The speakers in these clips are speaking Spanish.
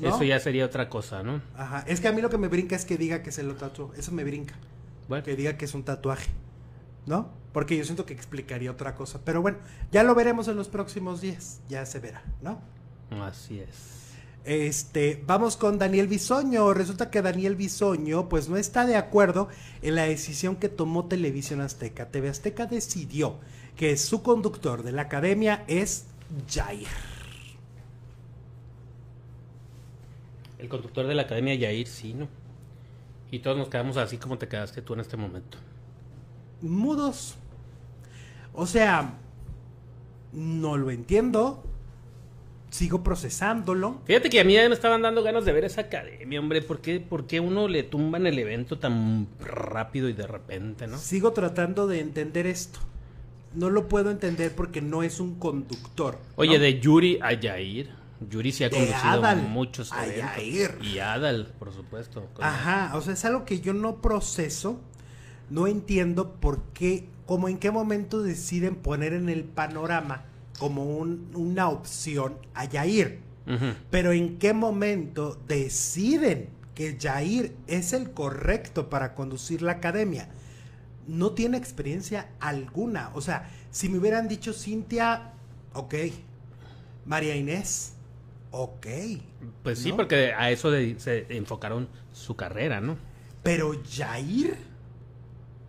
Eso ya sería otra cosa, ¿no? Ajá, es que a mí lo que me brinca es que diga que se lo tatuó, eso me brinca. Bueno. Que diga que es un tatuaje, ¿no? Porque yo siento que explicaría otra cosa, pero bueno, ya lo veremos en los próximos días, ya se verá, ¿no? Así es. Este, vamos con Daniel Bisoño. Resulta que Daniel Bisoño, pues no está de acuerdo en la decisión que tomó Televisión Azteca. TV Azteca decidió que su conductor de la academia es Jair. El conductor de la academia, Yair ¿no? Y todos nos quedamos así como te quedaste tú en este momento. Mudos. O sea, no lo entiendo. Sigo procesándolo. Fíjate que a mí ya me estaban dando ganas de ver esa academia, hombre. ¿Por qué, por qué uno le tumban el evento tan rápido y de repente, no? Sigo tratando de entender esto. No lo puedo entender porque no es un conductor. Oye, de Yuri a Yair. Eh, muchos Y Adal, por supuesto. Ajá, o sea, es algo que yo no proceso, no entiendo por qué, como en qué momento deciden poner en el panorama como un, una opción a Yair. Pero en qué momento deciden que Yair es el correcto para conducir la academia. No tiene experiencia alguna. O sea, si me hubieran dicho Cintia, ok, María Inés, Ok. Pues sí, porque a eso se enfocaron su carrera, ¿no? Pero Jair.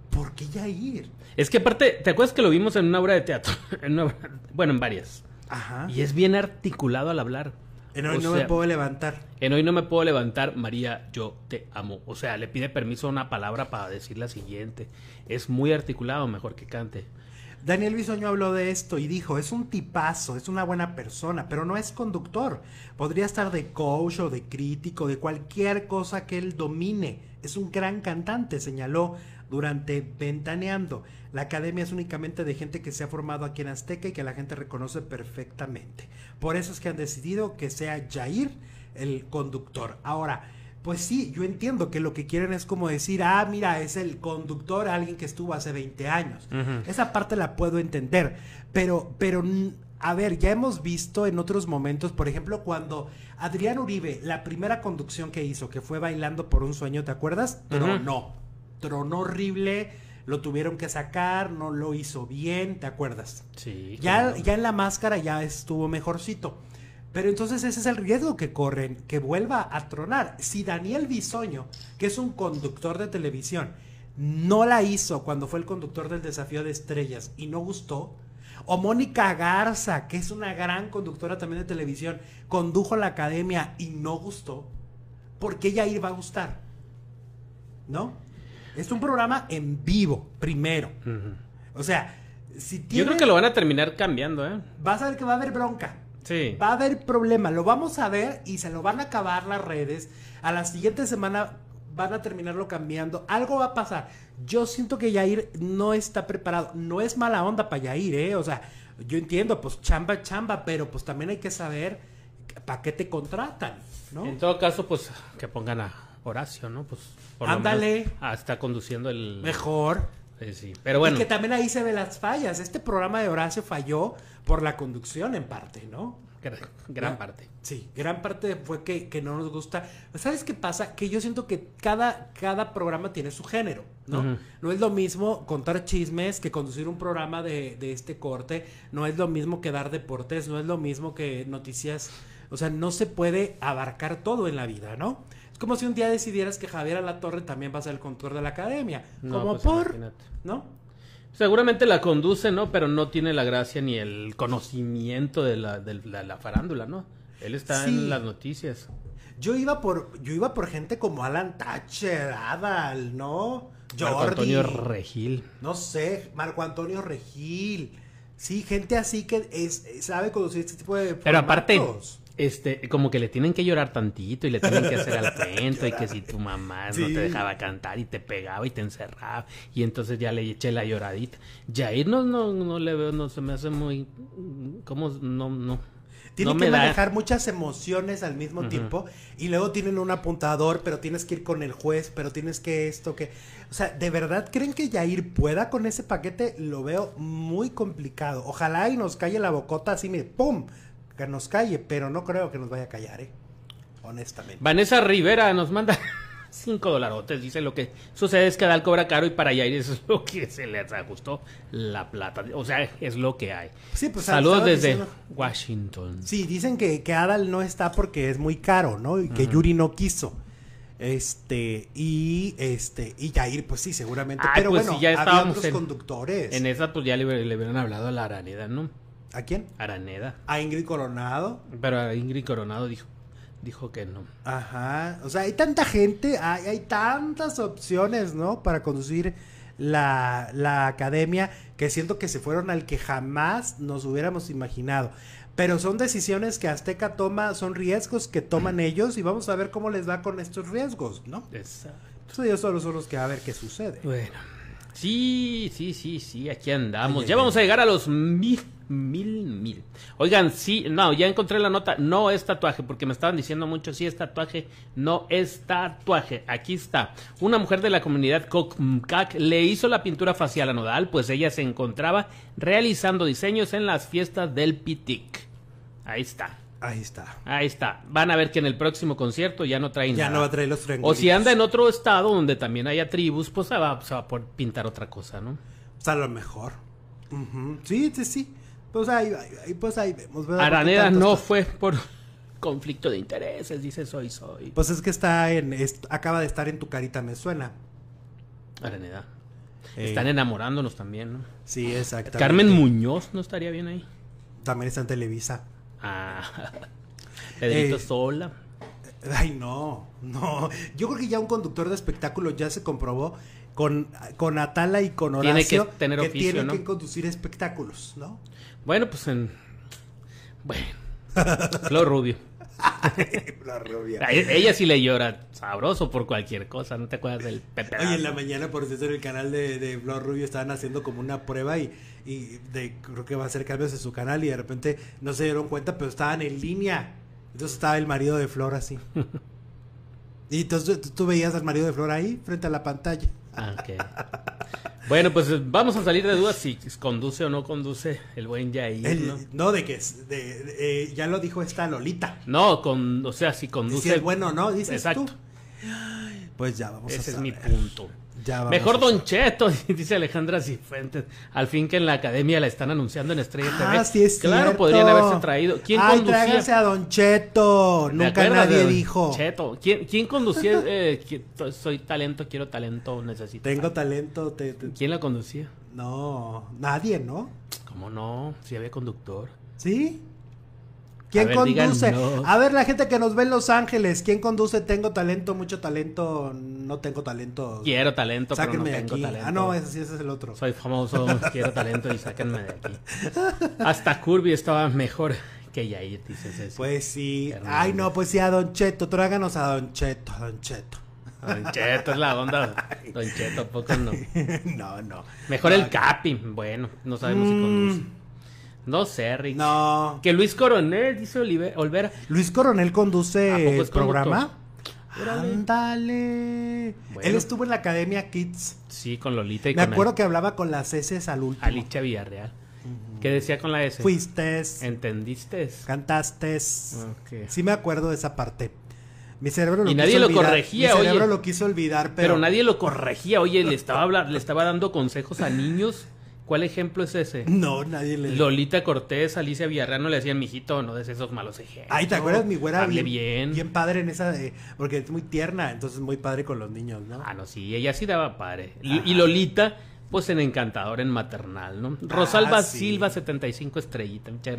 ¿Por qué Jair? Es que aparte, ¿te acuerdas que lo vimos en una obra de teatro? En una, bueno, en varias. Ajá. Y es bien articulado al hablar. En hoy no me puedo levantar. En hoy no me puedo levantar, María, yo te amo. O sea, le pide permiso a una palabra para decir la siguiente. Es muy articulado, mejor que cante. Daniel Bisoño habló de esto y dijo, es un tipazo, es una buena persona, pero no es conductor. Podría estar de coach o de crítico, de cualquier cosa que él domine. Es un gran cantante, señaló durante Ventaneando. La academia es únicamente de gente que se ha formado aquí en Azteca y que la gente reconoce perfectamente. Por eso es que han decidido que sea Jair el conductor. Ahora, pues sí, yo entiendo que lo que quieren es como decir, ah, mira, es el conductor, alguien que estuvo hace 20 años. Esa parte la puedo entender, pero, pero, a ver, ya hemos visto en otros momentos, por ejemplo, cuando Adrián Uribe, la primera conducción que hizo, que fue bailando por un sueño, ¿te acuerdas? Pero no, Tronó, tronó horrible. Lo tuvieron que sacar, no lo hizo bien, ¿te acuerdas? Sí. Ya, ya en la máscara ya estuvo mejorcito. Pero entonces ese es el riesgo que corren, que vuelva a tronar. Si Daniel Bisoño, que es un conductor de televisión, no la hizo cuando fue el conductor del Desafío de Estrellas y no gustó, o Mónica Garza, que es una gran conductora también de televisión, condujo la academia y no gustó, qué ella iba a gustar? ¿No? Es un programa en vivo, primero. O sea, si tiene... Yo creo que lo van a terminar cambiando, ¿eh? Vas a ver que va a haber bronca. Va a haber problema, lo vamos a ver y se lo van a acabar las redes. A la siguiente semana van a terminarlo cambiando, algo va a pasar. Yo siento que Yair no está preparado, no es mala onda para Yair, ¿eh? O sea, yo entiendo, pues chamba, chamba, pero pues también hay que saber para qué te contratan, ¿no? En todo caso, pues que pongan a Horacio, ¿no? Pues Ándale. Ah, está conduciendo el... Mejor. Sí, Pero bueno. Y que también ahí se ven las fallas. Este programa de Horacio falló por la conducción en parte, ¿no? Gran, parte. Sí, gran parte fue que, que, no nos gusta. ¿Sabes qué pasa? Que yo siento que cada, cada programa tiene su género, ¿no? No es lo mismo contar chismes que conducir un programa de, de este corte. No es lo mismo que dar deportes. No es lo mismo que noticias o sea, no se puede abarcar todo en la vida, ¿no? Es como si un día decidieras que Javier Alatorre también va a ser el conductor de la academia. No, como pues, por, ¿no? Seguramente la conduce, ¿no? Pero no tiene la gracia ni el conocimiento de la, de la, farándula, ¿no? Él está en las noticias. Yo iba por, yo iba por gente como Alan Thatcher, Adal, ¿no? Jordi. Marco Antonio Regil. No sé, Marco Antonio Regil. Sí, gente así que es, sabe conducir este tipo de. Pero aparte, este, como que le tienen que llorar tantito y le tienen que hacer al cuento y que si tu mamá no te dejaba cantar y te pegaba y te encerraba y entonces ya le eché la lloradita. Jair no, no, no le veo, no se me hace muy, ¿Cómo? no, no. Tiene que manejar muchas emociones al mismo tiempo y luego tienen un apuntador, pero tienes que ir con el juez, pero tienes que esto, que... O sea, ¿de verdad creen que Jair pueda con ese paquete? Lo veo muy complicado. Ojalá y nos calle la bocota así, me ¡pum! que nos calle, pero no creo que nos vaya a callar, ¿eh? honestamente. Vanessa Rivera nos manda cinco dolarotes, dice lo que sucede es que Adal cobra caro y para Yair eso es lo que se le ajustó la plata, o sea, es lo que hay. Sí, pues, Saludos desde Washington. Sí, dicen que, que, Adal no está porque es muy caro, ¿no? Y que Yuri no quiso. Este, y este, y Jair, pues sí, seguramente. Pero pues bueno, ya estábamos había otros conductores. En esa, pues ya le, le hubieran hablado a la Araneda, ¿no? ¿A quién? Araneda. A Ingrid Coronado. Pero a Ingrid Coronado dijo, dijo que no. Ajá. O sea, hay tanta gente, hay, tantas opciones, ¿no? Para conducir la, la, academia que siento que se fueron al que jamás nos hubiéramos imaginado. Pero son decisiones que Azteca toma, son riesgos que toman ellos y vamos a ver cómo les va con estos riesgos, ¿no? Exacto. Entonces ellos son los que a ver qué sucede. Bueno. Sí, sí, sí, sí, aquí andamos. ya vamos a llegar a los mil, mil, mil. Oigan, sí, no, ya encontré la nota. No es tatuaje, porque me estaban diciendo mucho, sí es tatuaje, no es tatuaje. Aquí está. Una mujer de la comunidad Kokmkak le hizo la pintura facial anodal, pues ella se encontraba realizando diseños en las fiestas del Pitik. Ahí está. Ahí está. Ahí está. Van a ver que en el próximo concierto ya no traen ya no va a traer los O si anda en otro estado donde también haya tribus, pues se va, a pintar otra cosa, ¿no? sea, pues, a lo mejor. Sí, sí, sí. Pues ahí, pues ahí vemos. Araneda no fue por conflicto de intereses, dice Soy Soy. Pues es que está en... acaba de estar en tu carita, me suena. Araneda. Eh. Están enamorándonos también, ¿no? Sí, exacto. Carmen Muñoz no estaría bien ahí. También está en Televisa. Ah, Pedrito eh, Sola. Ay, no, no. Yo creo que ya un conductor de espectáculo ya se comprobó con, Atala y con Horacio tiene que, tener que conducir espectáculos, ¿no? Bueno, pues en. Bueno. Flor Rubio. Ella sí le llora sabroso por cualquier cosa, ¿no te acuerdas del Pepe? Oye, en la mañana, por cierto, en el canal de, Flor Rubio estaban haciendo como una prueba y, y de, creo que va a hacer cambios en su canal y de repente no se dieron cuenta, pero estaban en línea. Entonces estaba el marido de Flor así. y entonces tú, veías al marido de Flor ahí frente a la pantalla. Ah, ok bueno, pues vamos a salir de dudas si conduce o no conduce el buen Jair. ¿no? de que eh, ya lo dijo esta Lolita. No, con, o sea, si conduce. Si es bueno o no, dices Exacto. Pues ya vamos a a Ese es mi punto. Mejor Don Cheto, dice Alejandra Cifuentes. Al fin que en la academia la están anunciando en Estrella ah, TV. Sí es claro, podrían haberse traído. ¿Quién Ay, tráiganse a Don Cheto. Nunca nadie dijo. ¿Quién, quién conducía? Eh, soy talento, quiero talento, necesito. Tengo talento. ¿Quién la conducía? No, nadie, ¿no? ¿Cómo no? Si había conductor. ¿Sí? ¿Quién conduce? A ver, la gente que nos ve en Los Ángeles, ¿quién conduce? Tengo talento, mucho talento, no tengo talento. Quiero talento, sáquenme pero no tengo aquí. talento. Ah, no, ese sí, ese es el otro. Soy famoso, quiero talento y sáquenme de aquí. Hasta Kirby estaba mejor que Yair, dices Pues sí. Ay, no, pues sí, a Don Cheto, tráganos a Don Cheto, a Don Cheto. Don Cheto es la onda. Don Cheto, poco no. no, no. Mejor el Capi. Bueno, no sabemos si mm. conduce. No sé, No. Que Luis Coronel, dice Oliver, Luis Coronel conduce el programa. Ándale. Él estuvo en la Academia Kids. Sí, con Lolita y Me acuerdo que hablaba con las S al último. Alicia Villarreal. ¿Qué decía con la S? Fuiste. Entendiste. Cantaste. Sí me acuerdo de esa parte. Mi cerebro lo y nadie lo corregía, Mi cerebro lo quiso olvidar, pero... pero nadie lo corregía. Oye, le estaba hablar, le estaba dando consejos a niños ¿Cuál ejemplo es ese? No, nadie le. Lolita Cortés, Alicia Villarreal no le hacían mijito, no de esos malos ejemplos. Ahí ¿te acuerdas? Mi güera bien, bien. padre en esa de. Porque es muy tierna, entonces muy padre con los niños, ¿no? Ah, no, sí, ella sí daba padre. Y Lolita, pues en encantador, en maternal, ¿no? Ah, Rosalba Silva, 75 estrellita, muchas gracias.